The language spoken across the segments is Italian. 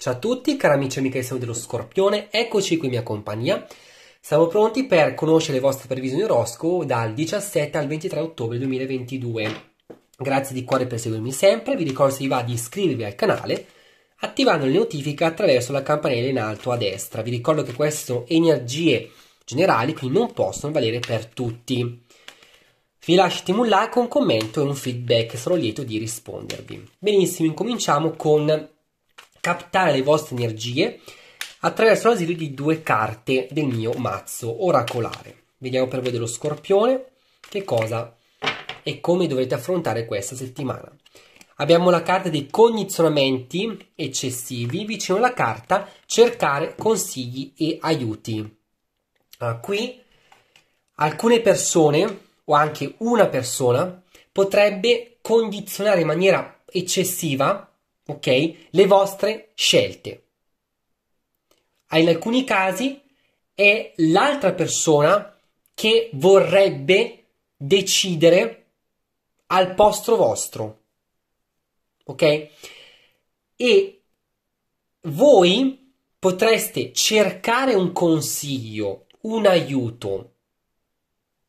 Ciao a tutti, cari amici e amiche del Salone dello Scorpione, eccoci qui in mia compagnia. Siamo pronti per conoscere le vostre previsioni orosco dal 17 al 23 ottobre 2022. Grazie di cuore per seguirmi sempre, vi ricordo se vi va di iscrivervi al canale attivando le notifiche attraverso la campanella in alto a destra. Vi ricordo che queste sono energie generali, quindi non possono valere per tutti. Vi lasciate un like, un commento e un feedback, sarò lieto di rispondervi. Benissimo, incominciamo con captare le vostre energie attraverso l'asilo di due carte del mio mazzo oracolare. Vediamo per voi dello scorpione che cosa e come dovete affrontare questa settimana. Abbiamo la carta dei cognizionamenti eccessivi, vicino alla carta cercare consigli e aiuti. Uh, qui alcune persone o anche una persona potrebbe condizionare in maniera eccessiva ok? Le vostre scelte. In alcuni casi è l'altra persona che vorrebbe decidere al posto vostro, ok? E voi potreste cercare un consiglio, un aiuto,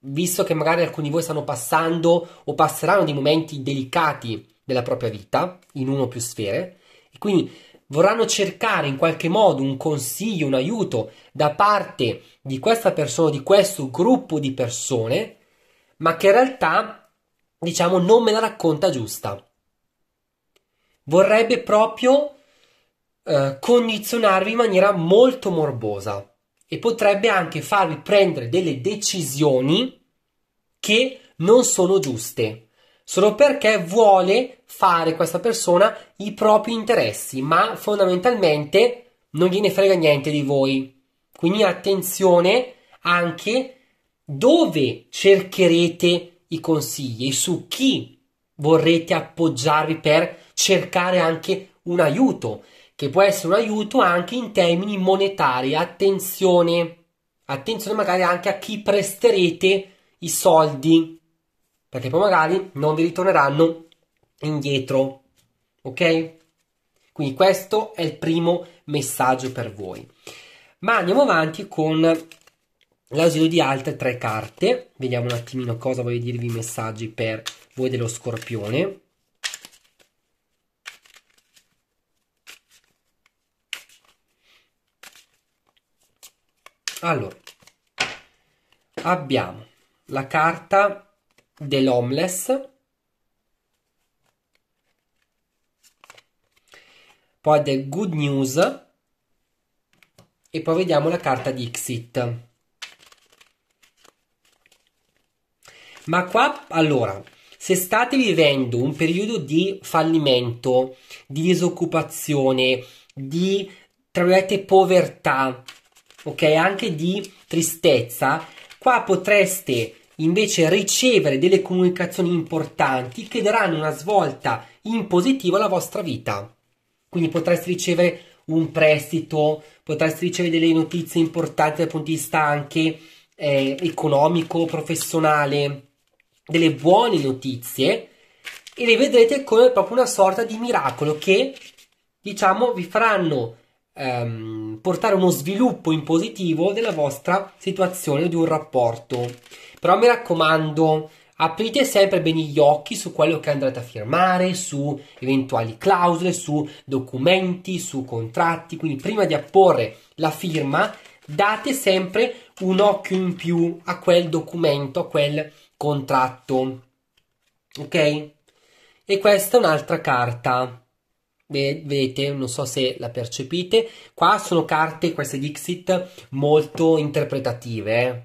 visto che magari alcuni di voi stanno passando o passeranno dei momenti delicati della propria vita in uno o più sfere e quindi vorranno cercare in qualche modo un consiglio, un aiuto da parte di questa persona, di questo gruppo di persone, ma che in realtà diciamo non me la racconta giusta. Vorrebbe proprio eh, condizionarvi in maniera molto morbosa e potrebbe anche farvi prendere delle decisioni che non sono giuste solo perché vuole fare questa persona i propri interessi, ma fondamentalmente non gliene frega niente di voi. Quindi attenzione anche dove cercherete i consigli e su chi vorrete appoggiarvi per cercare anche un aiuto, che può essere un aiuto anche in termini monetari. Attenzione, attenzione magari anche a chi presterete i soldi perché poi magari non vi ritorneranno indietro. Ok? Quindi questo è il primo messaggio per voi. Ma andiamo avanti con l'ausilio di altre tre carte. Vediamo un attimino cosa voglio dirvi i messaggi per voi dello scorpione. Allora, abbiamo la carta dell'homeless. Poi del good news. E poi vediamo la carta di exit. Ma qua, allora, se state vivendo un periodo di fallimento, di disoccupazione, di, tra virgolette, povertà, ok, anche di tristezza, qua potreste invece ricevere delle comunicazioni importanti che daranno una svolta in positivo alla vostra vita. Quindi potreste ricevere un prestito, potreste ricevere delle notizie importanti dal punto di vista anche eh, economico, professionale, delle buone notizie e le vedrete come proprio una sorta di miracolo che diciamo vi faranno ehm, portare uno sviluppo in positivo della vostra situazione o di un rapporto. Però mi raccomando, aprite sempre bene gli occhi su quello che andrete a firmare, su eventuali clausole, su documenti, su contratti, quindi prima di apporre la firma date sempre un occhio in più a quel documento, a quel contratto. Ok? E questa è un'altra carta vedete, non so se la percepite, qua sono carte, queste Dixit, molto interpretative. Eh.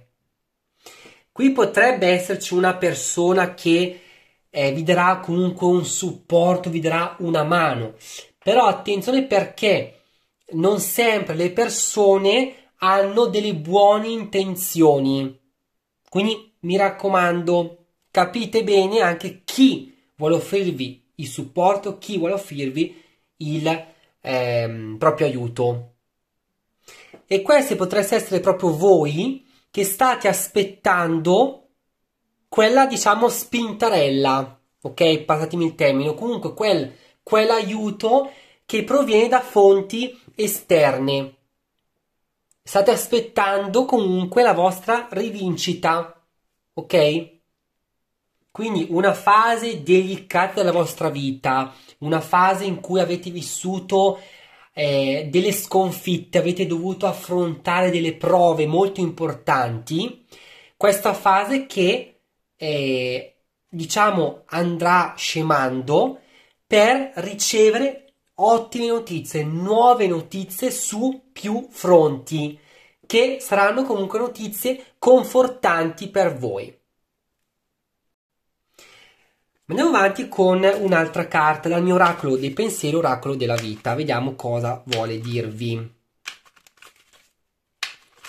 Qui potrebbe esserci una persona che eh, vi darà comunque un supporto, vi darà una mano. Però attenzione perché non sempre le persone hanno delle buone intenzioni. Quindi mi raccomando, capite bene anche chi vuole offrirvi il supporto, chi vuole offrirvi il ehm, proprio aiuto. E questi potreste essere proprio voi che state aspettando quella, diciamo, spintarella, ok? Passatemi il termine, comunque quel, quell'aiuto che proviene da fonti esterne. State aspettando comunque la vostra rivincita, ok? Quindi una fase delicata della vostra vita, una fase in cui avete vissuto eh, delle sconfitte, avete dovuto affrontare delle prove molto importanti. Questa fase che eh, diciamo andrà scemando per ricevere ottime notizie, nuove notizie su più fronti, che saranno comunque notizie confortanti per voi. Andiamo avanti con un'altra carta dal mio oracolo dei pensieri, oracolo della vita. Vediamo cosa vuole dirvi.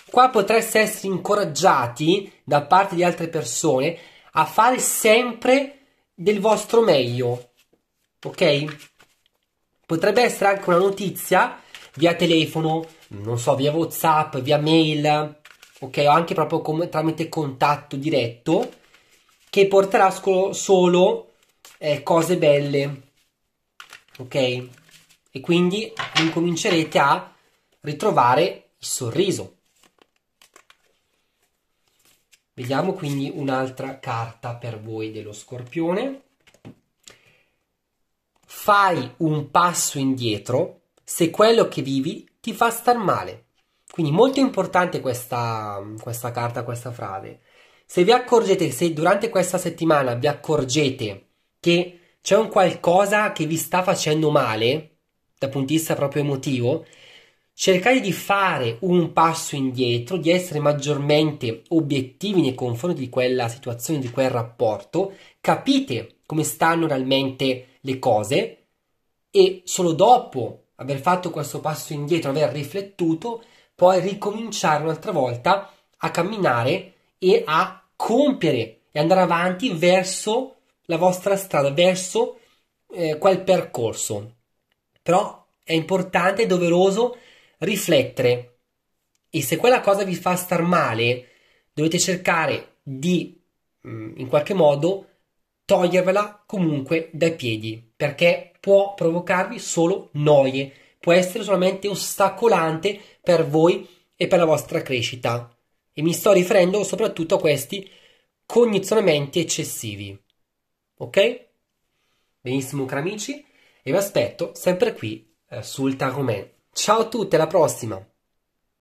Qua potreste essere incoraggiati da parte di altre persone a fare sempre del vostro meglio. Ok? Potrebbe essere anche una notizia via telefono, non so, via WhatsApp, via mail, ok? O anche proprio come, tramite contatto diretto che porterà solo eh, cose belle. Ok? E quindi incomincerete a ritrovare il sorriso. Vediamo quindi un'altra carta per voi dello scorpione. Fai un passo indietro se quello che vivi ti fa star male. Quindi molto importante questa, questa carta, questa frase. Se vi accorgete, se durante questa settimana vi accorgete che c'è un qualcosa che vi sta facendo male, dal punto di vista proprio emotivo, cercate di fare un passo indietro, di essere maggiormente obiettivi nei confronti di quella situazione, di quel rapporto, capite come stanno realmente le cose e solo dopo aver fatto questo passo indietro, aver riflettuto, poi ricominciare un'altra volta a camminare e a compiere e andare avanti verso la vostra strada, verso eh, quel percorso. Però è importante e doveroso riflettere e se quella cosa vi fa star male, dovete cercare di mm, in qualche modo togliervela comunque dai piedi perché può provocarvi solo noie, può essere solamente ostacolante per voi e per la vostra crescita e mi sto riferendo soprattutto a questi cognizionamenti eccessivi. Ok? Benissimo cari amici e vi aspetto sempre qui eh, sul Taromen. Ciao a tutti, alla prossima!